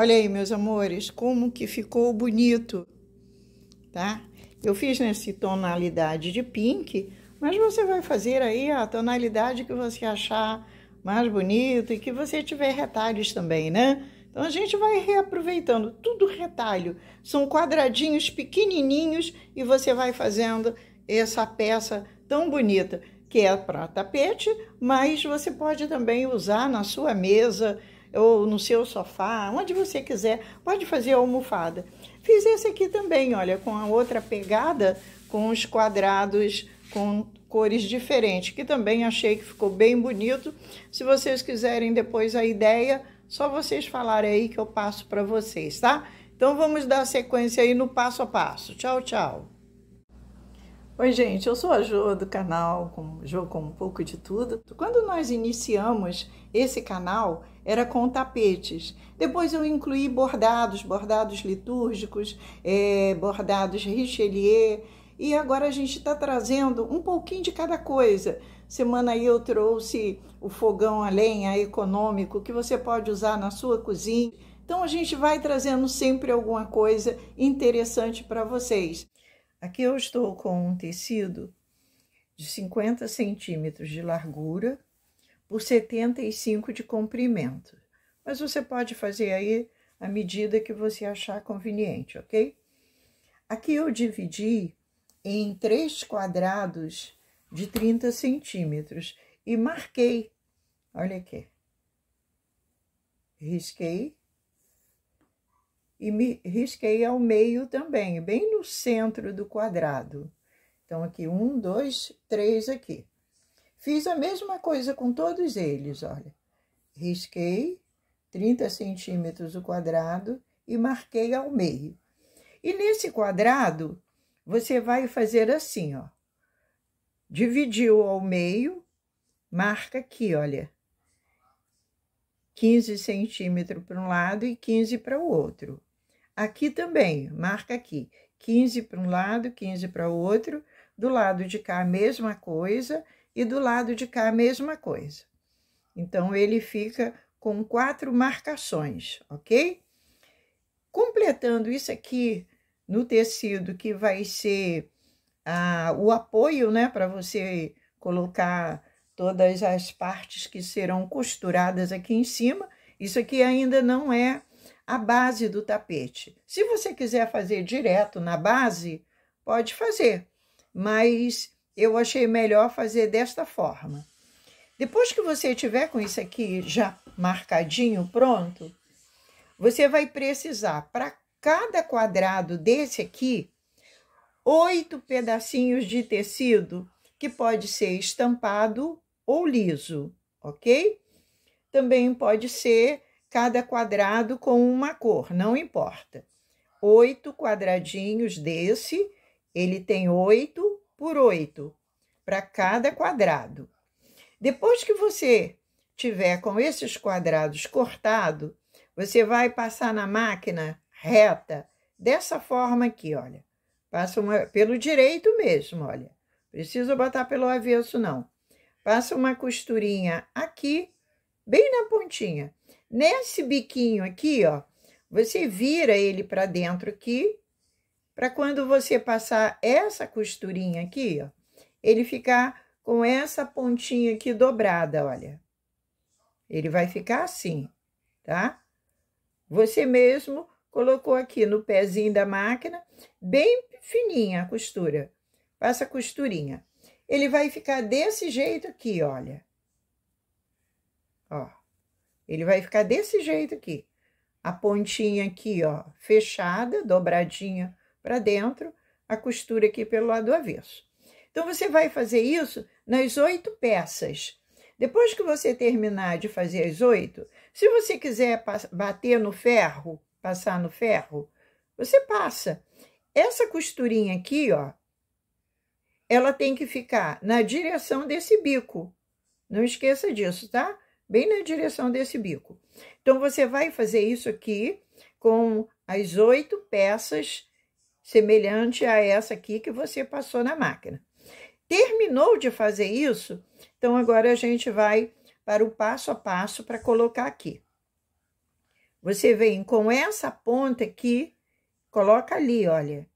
Olha aí, meus amores, como que ficou bonito, tá? Eu fiz nessa tonalidade de pink, mas você vai fazer aí a tonalidade que você achar mais bonito e que você tiver retalhos também, né? Então a gente vai reaproveitando tudo retalho. São quadradinhos pequenininhos e você vai fazendo essa peça tão bonita que é para tapete, mas você pode também usar na sua mesa, ou no seu sofá, onde você quiser, pode fazer a almofada. Fiz esse aqui também, olha, com a outra pegada, com os quadrados com cores diferentes, que também achei que ficou bem bonito. Se vocês quiserem depois a ideia, só vocês falarem aí que eu passo para vocês, tá? Então vamos dar sequência aí no passo a passo. Tchau, tchau. Oi, gente, eu sou a Jo do canal Jô com um pouco de tudo. Quando nós iniciamos esse canal, era com tapetes. Depois eu incluí bordados, bordados litúrgicos, é, bordados Richelieu. E agora a gente está trazendo um pouquinho de cada coisa. Semana aí eu trouxe o fogão a lenha econômico que você pode usar na sua cozinha. Então a gente vai trazendo sempre alguma coisa interessante para vocês. Aqui eu estou com um tecido de 50 centímetros de largura por 75 de comprimento. Mas você pode fazer aí a medida que você achar conveniente, ok? Aqui eu dividi em três quadrados de 30 centímetros e marquei, olha aqui, risquei e me risquei ao meio também, bem no centro do quadrado. Então, aqui, um, dois, três aqui. Fiz a mesma coisa com todos eles, olha. Risquei 30 centímetros o quadrado e marquei ao meio. E nesse quadrado, você vai fazer assim, ó. Dividiu ao meio, marca aqui, olha. 15 centímetros para um lado e 15 para o outro. Aqui também, marca aqui. 15 para um lado, 15 para o outro. Do lado de cá, a mesma coisa e do lado de cá a mesma coisa. Então, ele fica com quatro marcações, ok? Completando isso aqui no tecido que vai ser ah, o apoio, né, para você colocar todas as partes que serão costuradas aqui em cima. Isso aqui ainda não é a base do tapete. Se você quiser fazer direto na base, pode fazer, mas eu achei melhor fazer desta forma. Depois que você tiver com isso aqui já marcadinho, pronto, você vai precisar para cada quadrado desse aqui, oito pedacinhos de tecido que pode ser estampado ou liso, ok? Também pode ser cada quadrado com uma cor, não importa. Oito quadradinhos desse, ele tem oito por 8 para cada quadrado. Depois que você tiver com esses quadrados cortado, você vai passar na máquina reta dessa forma aqui, olha. Passa uma, pelo direito mesmo, olha. Precisa botar pelo avesso não. Passa uma costurinha aqui, bem na pontinha. Nesse biquinho aqui, ó, você vira ele para dentro aqui para quando você passar essa costurinha aqui, ó, ele ficar com essa pontinha aqui dobrada, olha. Ele vai ficar assim, tá? Você mesmo colocou aqui no pezinho da máquina, bem fininha a costura. Passa a costurinha. Ele vai ficar desse jeito aqui, olha. Ó. Ele vai ficar desse jeito aqui. A pontinha aqui, ó, fechada, dobradinha para dentro, a costura aqui pelo lado avesso. Então, você vai fazer isso nas oito peças. Depois que você terminar de fazer as oito, se você quiser bater no ferro, passar no ferro, você passa. Essa costurinha aqui, ó, ela tem que ficar na direção desse bico. Não esqueça disso, tá? Bem na direção desse bico. Então, você vai fazer isso aqui com as oito peças semelhante a essa aqui que você passou na máquina. Terminou de fazer isso, então agora a gente vai para o passo a passo para colocar aqui. Você vem com essa ponta aqui, coloca ali, olha,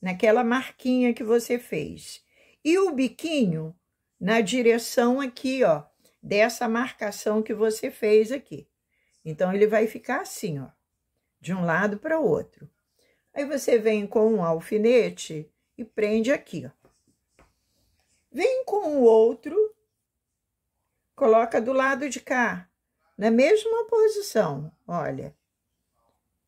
naquela marquinha que você fez. E o biquinho na direção aqui, ó, dessa marcação que você fez aqui. Então, ele vai ficar assim, ó, de um lado para o outro. Aí você vem com um alfinete e prende aqui, ó. Vem com o outro, coloca do lado de cá, na mesma posição, olha.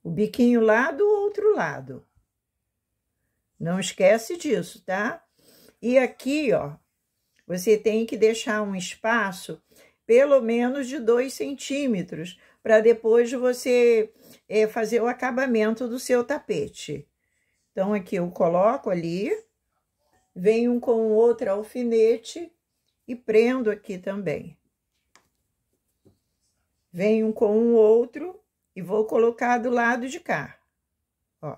O biquinho lá do outro lado. Não esquece disso, tá? E aqui, ó, você tem que deixar um espaço pelo menos de 2 centímetros, para depois você é, fazer o acabamento do seu tapete. Então, aqui eu coloco ali, venho com outro alfinete e prendo aqui também. Venho com um outro e vou colocar do lado de cá. Ó.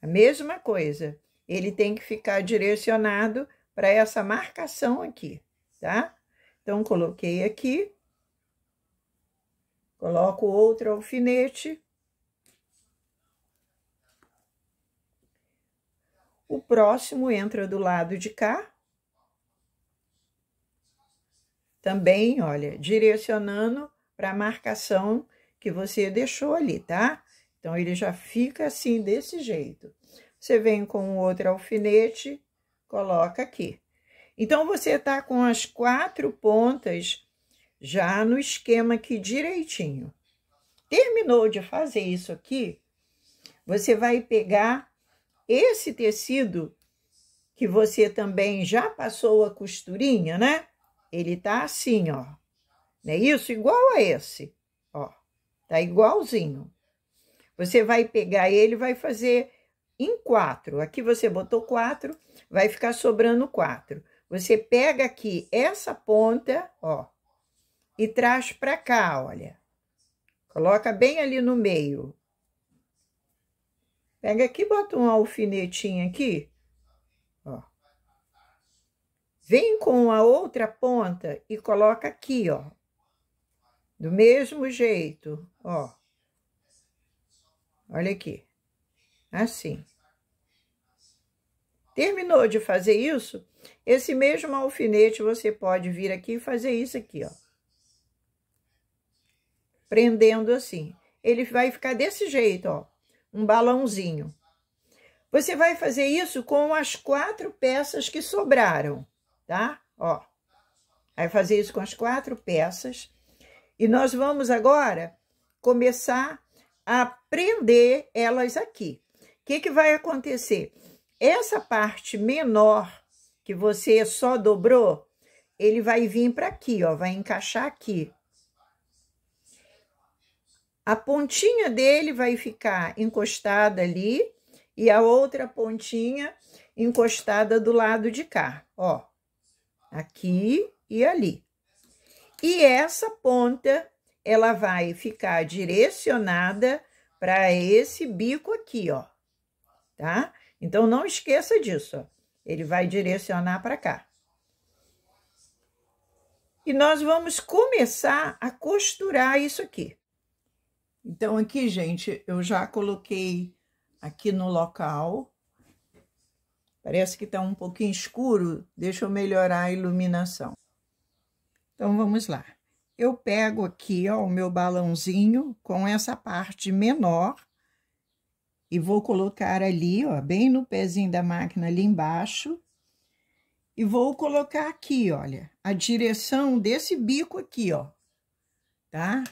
A mesma coisa. Ele tem que ficar direcionado para essa marcação aqui, tá? Então, coloquei aqui, coloco outro alfinete. O próximo entra do lado de cá. Também, olha, direcionando para a marcação que você deixou ali, tá? Então, ele já fica assim, desse jeito. Você vem com outro alfinete, coloca aqui. Então, você tá com as quatro pontas já no esquema aqui direitinho. Terminou de fazer isso aqui, você vai pegar esse tecido que você também já passou a costurinha, né? Ele tá assim, ó. Não é isso? Igual a esse, ó. Tá igualzinho. Você vai pegar ele vai fazer em quatro. Aqui você botou quatro, vai ficar sobrando quatro. Você pega aqui essa ponta, ó, e traz para cá, olha. Coloca bem ali no meio. Pega aqui, bota um alfinetinho aqui, ó. Vem com a outra ponta e coloca aqui, ó. Do mesmo jeito, ó. Olha aqui. Assim. Terminou de fazer isso, esse mesmo alfinete você pode vir aqui e fazer isso aqui, ó. Prendendo assim. Ele vai ficar desse jeito, ó. Um balãozinho. Você vai fazer isso com as quatro peças que sobraram, tá? Ó. Vai fazer isso com as quatro peças. E nós vamos agora começar a prender elas aqui. O que, que vai acontecer? Essa parte menor que você só dobrou, ele vai vir para aqui, ó, vai encaixar aqui. A pontinha dele vai ficar encostada ali e a outra pontinha encostada do lado de cá, ó. Aqui e ali. E essa ponta, ela vai ficar direcionada para esse bico aqui, ó, tá? Então, não esqueça disso. Ó. Ele vai direcionar para cá. E nós vamos começar a costurar isso aqui. Então, aqui, gente, eu já coloquei aqui no local. Parece que está um pouquinho escuro. Deixa eu melhorar a iluminação. Então, vamos lá. Eu pego aqui, ó, o meu balãozinho com essa parte menor e vou colocar ali, ó, bem no pezinho da máquina ali embaixo. E vou colocar aqui, olha, a direção desse bico aqui, ó, tá?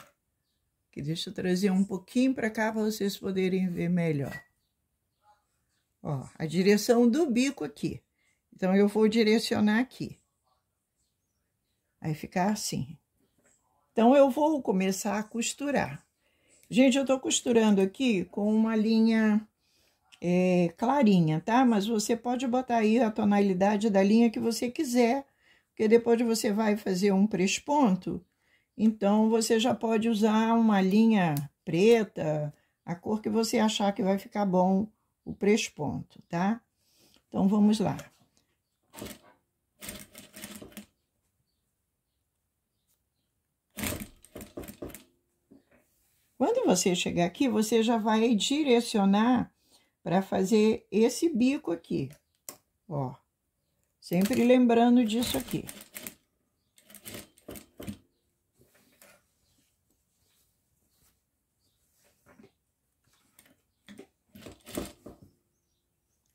Que deixa eu trazer um pouquinho para cá para vocês poderem ver melhor. Ó, a direção do bico aqui. Então, eu vou direcionar aqui. Aí ficar assim. Então, eu vou começar a costurar. Gente, eu tô costurando aqui com uma linha é, clarinha, tá? Mas você pode botar aí a tonalidade da linha que você quiser, porque depois você vai fazer um presponto, então você já pode usar uma linha preta, a cor que você achar que vai ficar bom o presponto, tá? Então, vamos lá. Quando você chegar aqui, você já vai direcionar para fazer esse bico aqui, ó. Sempre lembrando disso aqui.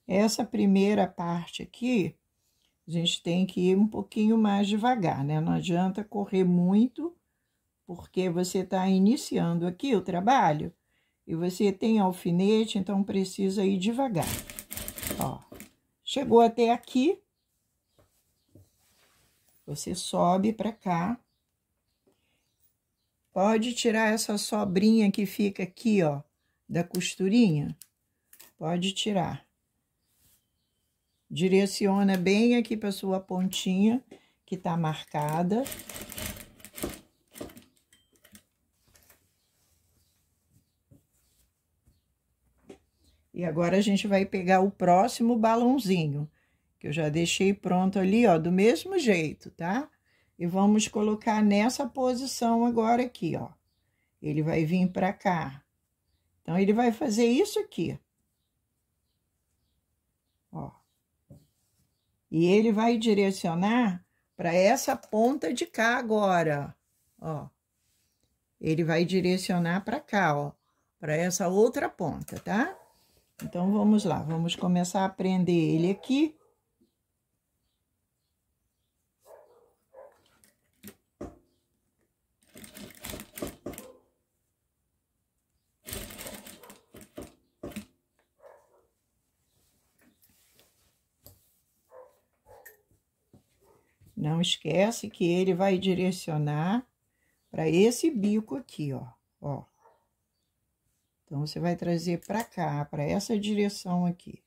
Essa primeira parte aqui, a gente tem que ir um pouquinho mais devagar, né? Não adianta correr muito, porque você está iniciando aqui o trabalho e você tem alfinete, então precisa ir devagar. Ó, chegou até aqui, você sobe para cá. Pode tirar essa sobrinha que fica aqui, ó, da costurinha. Pode tirar. Direciona bem aqui para sua pontinha que está marcada E agora a gente vai pegar o próximo balãozinho, que eu já deixei pronto ali, ó, do mesmo jeito, tá? E vamos colocar nessa posição agora aqui, ó. Ele vai vir pra cá. Então, ele vai fazer isso aqui. Ó. E ele vai direcionar para essa ponta de cá agora, ó. Ele vai direcionar para cá, ó, para essa outra ponta, tá? Então, vamos lá, vamos começar a prender ele aqui. Não esquece que ele vai direcionar para esse bico aqui, ó, ó. Então, você vai trazer para cá, para essa direção aqui.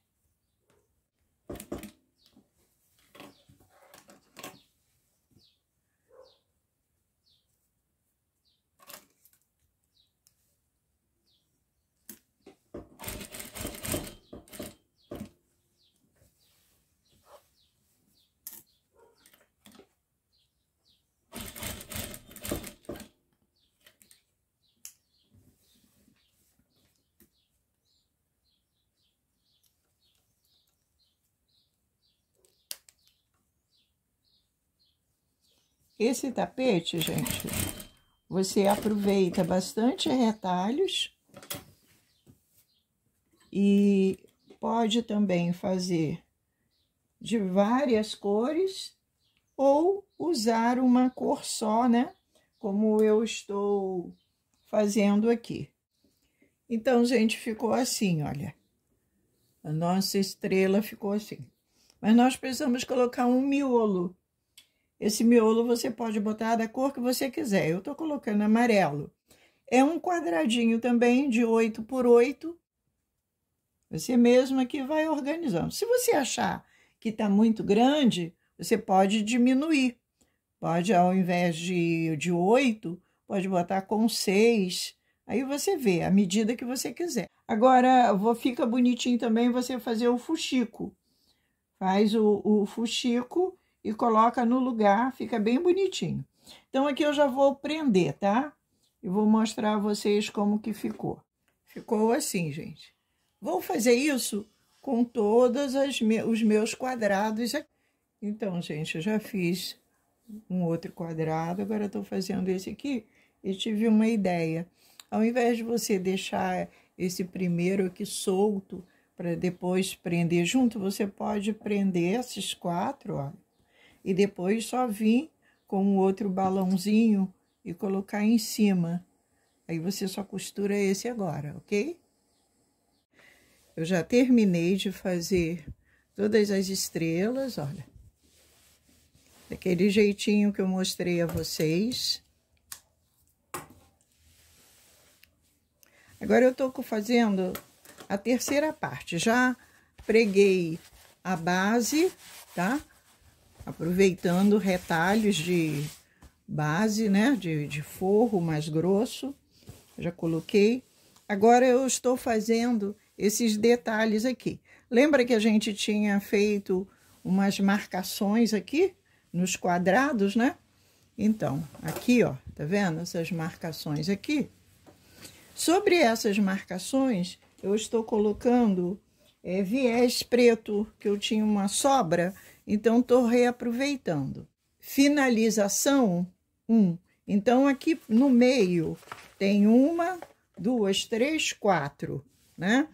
Esse tapete, gente, você aproveita bastante retalhos e pode também fazer de várias cores ou usar uma cor só, né? Como eu estou fazendo aqui. Então, gente, ficou assim, olha. A nossa estrela ficou assim. Mas nós precisamos colocar um miolo esse miolo você pode botar da cor que você quiser. Eu estou colocando amarelo. É um quadradinho também de 8 por 8. Você mesmo aqui vai organizando. Se você achar que está muito grande, você pode diminuir. Pode, ao invés de, de 8, pode botar com 6. Aí você vê a medida que você quiser. Agora, vou, fica bonitinho também você fazer o fuxico. Faz o, o fuxico e coloca no lugar, fica bem bonitinho. Então, aqui eu já vou prender, tá? E vou mostrar a vocês como que ficou. Ficou assim, gente. Vou fazer isso com todos me os meus quadrados aqui. Então, gente, eu já fiz um outro quadrado, agora estou fazendo esse aqui e tive uma ideia. Ao invés de você deixar esse primeiro aqui solto para depois prender junto, você pode prender esses quatro, olha e depois só vir com o outro balãozinho e colocar em cima. Aí você só costura esse agora, ok? Eu já terminei de fazer todas as estrelas, olha. Daquele jeitinho que eu mostrei a vocês. Agora eu tô fazendo a terceira parte. Já preguei a base, tá? Tá? aproveitando retalhos de base, né, de, de forro mais grosso, já coloquei. Agora eu estou fazendo esses detalhes aqui. Lembra que a gente tinha feito umas marcações aqui nos quadrados, né? Então, aqui, ó, tá vendo essas marcações aqui? Sobre essas marcações, eu estou colocando é, viés preto, que eu tinha uma sobra, então, estou reaproveitando. Finalização 1. Um. Então, aqui no meio tem uma, duas, três, quatro, né?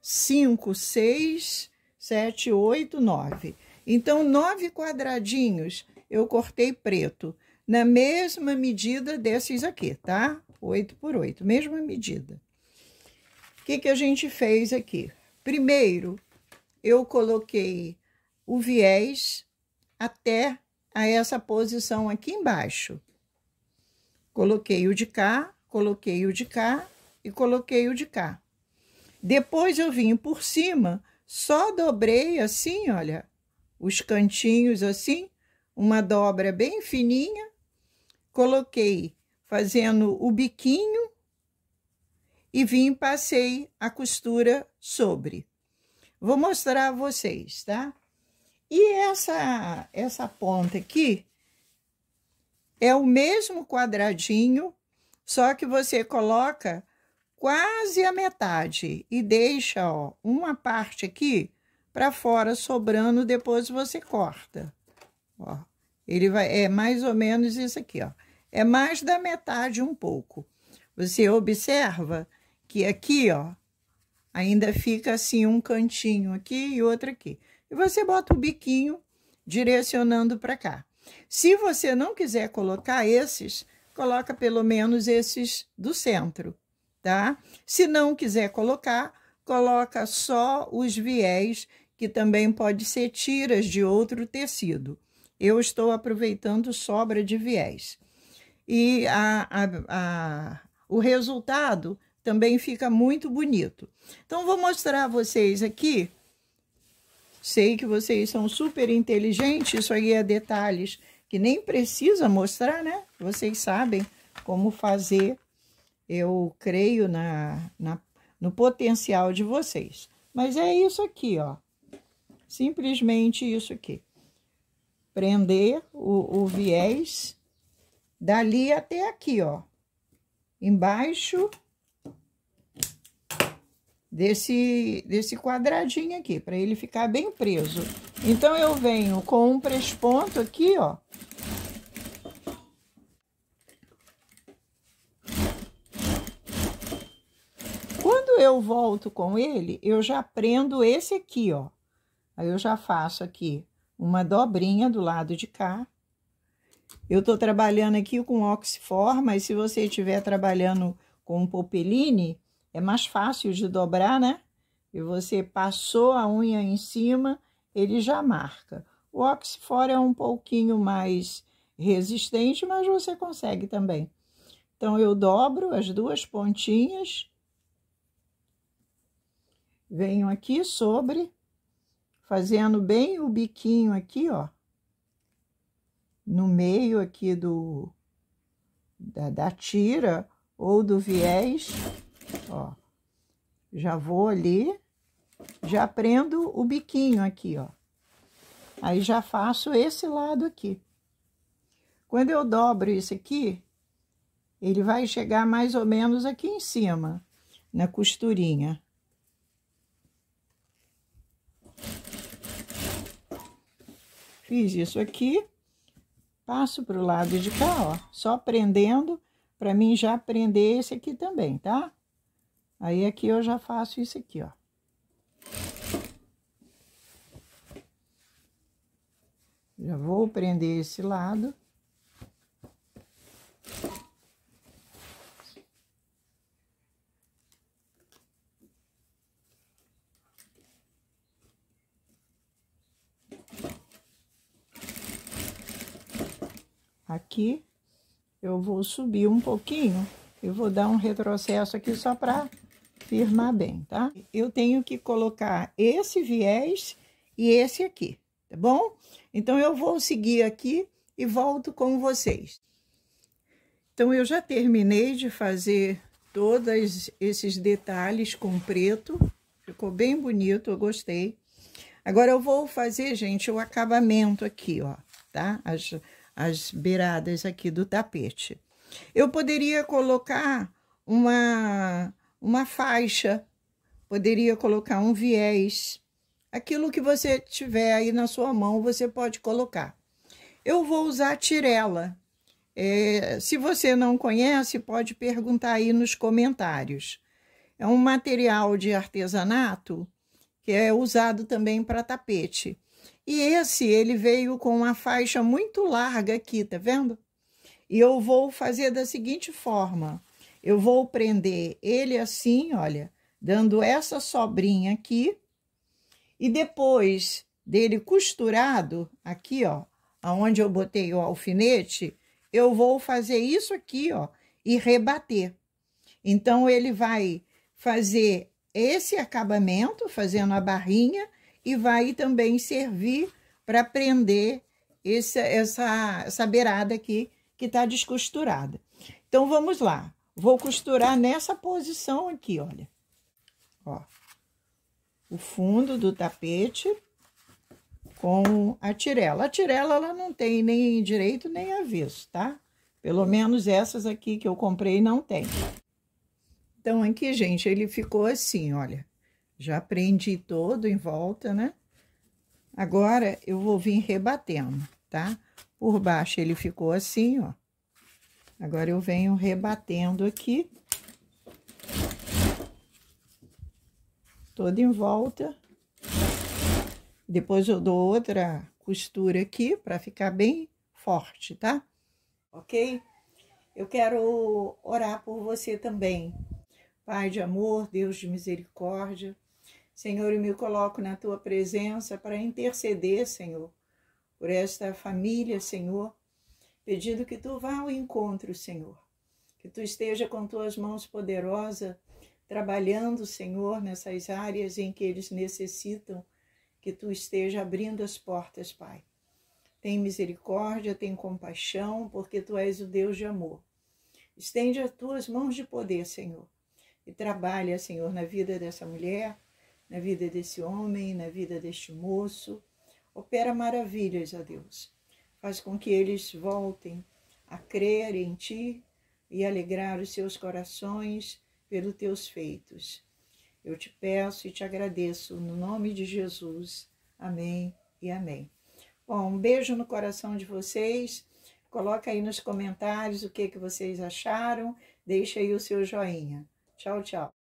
Cinco, seis, sete, oito, nove. Então, nove quadradinhos eu cortei preto, na mesma medida desses aqui, tá? Oito por oito, mesma medida. O que, que a gente fez aqui? Primeiro, eu coloquei o viés até a essa posição aqui embaixo. Coloquei o de cá, coloquei o de cá e coloquei o de cá. Depois eu vim por cima, só dobrei assim, olha, os cantinhos assim, uma dobra bem fininha, coloquei fazendo o biquinho e vim passei a costura sobre. Vou mostrar a vocês, tá? E essa, essa ponta aqui é o mesmo quadradinho, só que você coloca quase a metade e deixa ó, uma parte aqui para fora sobrando, depois você corta. Ó, ele vai, é mais ou menos isso aqui, ó. É mais da metade um pouco. Você observa que aqui, ó, ainda fica assim um cantinho aqui e outro aqui e você bota o biquinho direcionando para cá. Se você não quiser colocar esses, coloca pelo menos esses do centro, tá? Se não quiser colocar, coloca só os viés, que também pode ser tiras de outro tecido. Eu estou aproveitando sobra de viés. E a, a, a, o resultado também fica muito bonito. Então, vou mostrar a vocês aqui Sei que vocês são super inteligentes, isso aí é detalhes que nem precisa mostrar, né? Vocês sabem como fazer. Eu creio na, na no potencial de vocês. Mas é isso aqui, ó. Simplesmente isso aqui. Prender o, o viés dali até aqui, ó. Embaixo desse, desse quadradinho aqui, para ele ficar bem preso. Então, eu venho com um presponto aqui, ó. Quando eu volto com ele, eu já prendo esse aqui, ó. Aí, eu já faço aqui uma dobrinha do lado de cá. Eu tô trabalhando aqui com oxifor, mas se você estiver trabalhando com popeline, é mais fácil de dobrar, né? E você passou a unha em cima, ele já marca. O Oxford é um pouquinho mais resistente, mas você consegue também. Então, eu dobro as duas pontinhas, venho aqui sobre, fazendo bem o biquinho aqui, ó, no meio aqui do da, da tira ou do viés. Ó, já vou ali, já prendo o biquinho aqui, ó. Aí já faço esse lado aqui. Quando eu dobro isso aqui, ele vai chegar mais ou menos aqui em cima, na costurinha. Fiz isso aqui, passo para o lado de cá, ó, só prendendo, para mim já prender esse aqui também, tá? Aí aqui eu já faço isso aqui, ó. Já vou prender esse lado. Aqui eu vou subir um pouquinho, eu vou dar um retrocesso aqui só para firmar bem, tá? Eu tenho que colocar esse viés e esse aqui, tá bom? Então, eu vou seguir aqui e volto com vocês. Então, eu já terminei de fazer todos esses detalhes com preto. Ficou bem bonito, eu gostei. Agora, eu vou fazer, gente, o acabamento aqui, ó, tá? As, as beiradas aqui do tapete. Eu poderia colocar uma uma faixa, poderia colocar um viés. Aquilo que você tiver aí na sua mão, você pode colocar. Eu vou usar tirela. É, se você não conhece, pode perguntar aí nos comentários. É um material de artesanato que é usado também para tapete. E esse, ele veio com uma faixa muito larga aqui, tá vendo? E eu vou fazer da seguinte forma. Eu vou prender ele assim, olha, dando essa sobrinha aqui. E depois dele costurado, aqui, ó, aonde eu botei o alfinete, eu vou fazer isso aqui, ó, e rebater. Então, ele vai fazer esse acabamento, fazendo a barrinha, e vai também servir para prender esse, essa, essa beirada aqui que está descosturada. Então, vamos lá. Vou costurar nessa posição aqui, olha. Ó. O fundo do tapete com a tirela. A tirela, ela não tem nem direito nem aviso, tá? Pelo menos essas aqui que eu comprei não tem. Então, aqui, gente, ele ficou assim, olha. Já prendi todo em volta, né? Agora, eu vou vir rebatendo, tá? Por baixo ele ficou assim, ó. Agora, eu venho rebatendo aqui. Toda em volta. Depois, eu dou outra costura aqui para ficar bem forte, tá? Ok? Eu quero orar por você também. Pai de amor, Deus de misericórdia. Senhor, eu me coloco na tua presença para interceder, Senhor, por esta família, Senhor, pedindo que tu vá ao encontro, Senhor. Que tu esteja com tuas mãos poderosas, trabalhando, Senhor, nessas áreas em que eles necessitam, que tu esteja abrindo as portas, Pai. Tem misericórdia, tem compaixão, porque tu és o Deus de amor. Estende as tuas mãos de poder, Senhor, e trabalha, Senhor, na vida dessa mulher, na vida desse homem, na vida deste moço. Opera maravilhas, ó Deus. Faz com que eles voltem a crer em ti e alegrar os seus corações pelos teus feitos. Eu te peço e te agradeço no nome de Jesus. Amém e amém. Bom, um beijo no coração de vocês. Coloca aí nos comentários o que, que vocês acharam. Deixa aí o seu joinha. Tchau, tchau.